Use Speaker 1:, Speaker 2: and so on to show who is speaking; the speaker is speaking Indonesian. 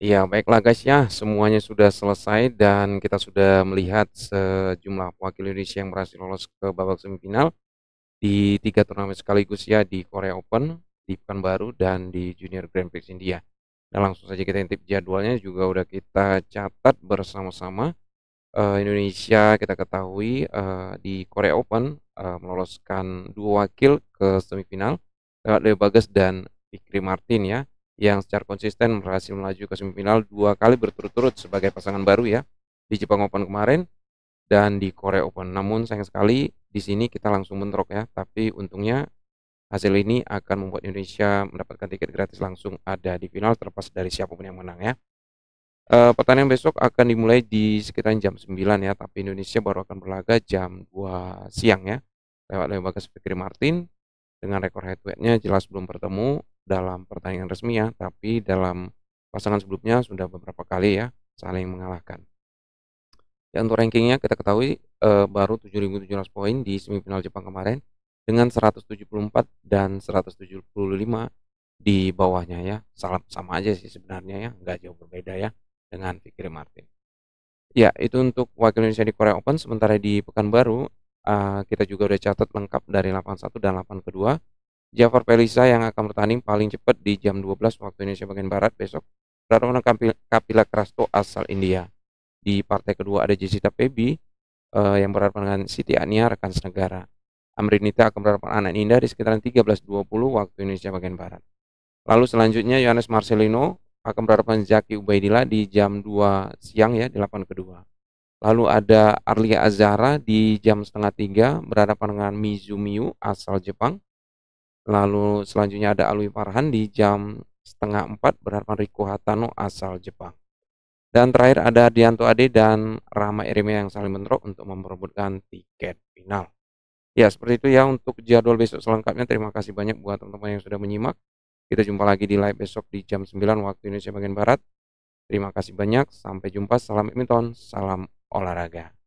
Speaker 1: Ya, baiklah guys ya, semuanya sudah selesai dan kita sudah melihat sejumlah wakil Indonesia yang berhasil lolos ke babak semifinal di tiga turnamen sekaligus ya di Korea Open, di Pekanbaru dan di Junior Grand Prix India. Nah, langsung saja kita intip jadwalnya juga udah kita catat bersama-sama. Uh, Indonesia kita ketahui uh, di Korea Open uh, meloloskan dua wakil ke semifinal lewat Leo Bagas dan Fikri Martin ya yang secara konsisten berhasil melaju ke semifinal dua kali berturut-turut sebagai pasangan baru ya di Jepang Open kemarin dan di Korea Open. Namun sayang sekali di sini kita langsung bentrok ya, tapi untungnya hasil ini akan membuat Indonesia mendapatkan tiket gratis langsung ada di final terlepas dari siapapun yang menang ya. E, pertandingan besok akan dimulai di sekitar jam 9 ya, tapi Indonesia baru akan berlaga jam 2 siang ya. Lewat lembaga Fikri Martin dengan rekor head to headnya jelas belum bertemu dalam pertandingan resmi ya, tapi dalam pasangan sebelumnya sudah beberapa kali ya saling mengalahkan. Ya, untuk rankingnya kita ketahui e, baru 7.700 poin di semifinal Jepang kemarin dengan 174 dan 175 di bawahnya ya. Salah sama aja sih sebenarnya ya, nggak jauh berbeda ya dengan Fikri Martin. Ya, itu untuk wakil Indonesia di Korea Open. Sementara di Pekanbaru, uh, kita juga udah catat lengkap dari 81 dan 82. Jafar Pelisa yang akan bertanding paling cepat di jam 12 waktu Indonesia bagian Barat besok berhadapan dengan Kapila Krasto asal India. Di partai kedua ada Jessica Pebi uh, eh, yang berhadapan dengan Siti Ania rekan senegara. Amrinita akan berhadapan anak Ninda di sekitaran 13.20 waktu Indonesia bagian Barat. Lalu selanjutnya Yohanes Marcelino akan berhadapan Zaki Ubaidillah di jam 2 siang ya, di 8 kedua. Lalu ada Arlia Azara di jam setengah 3 berhadapan dengan Mizumiu asal Jepang. Lalu selanjutnya ada Alwi Farhan di jam setengah empat berhadapan Riku Hatano asal Jepang. Dan terakhir ada Dianto Ade dan Rama Irime yang saling bentrok untuk memperebutkan tiket final. Ya seperti itu ya untuk jadwal besok selengkapnya. Terima kasih banyak buat teman-teman yang sudah menyimak. Kita jumpa lagi di live besok di jam 9 waktu Indonesia bagian Barat. Terima kasih banyak. Sampai jumpa. Salam badminton. Salam olahraga.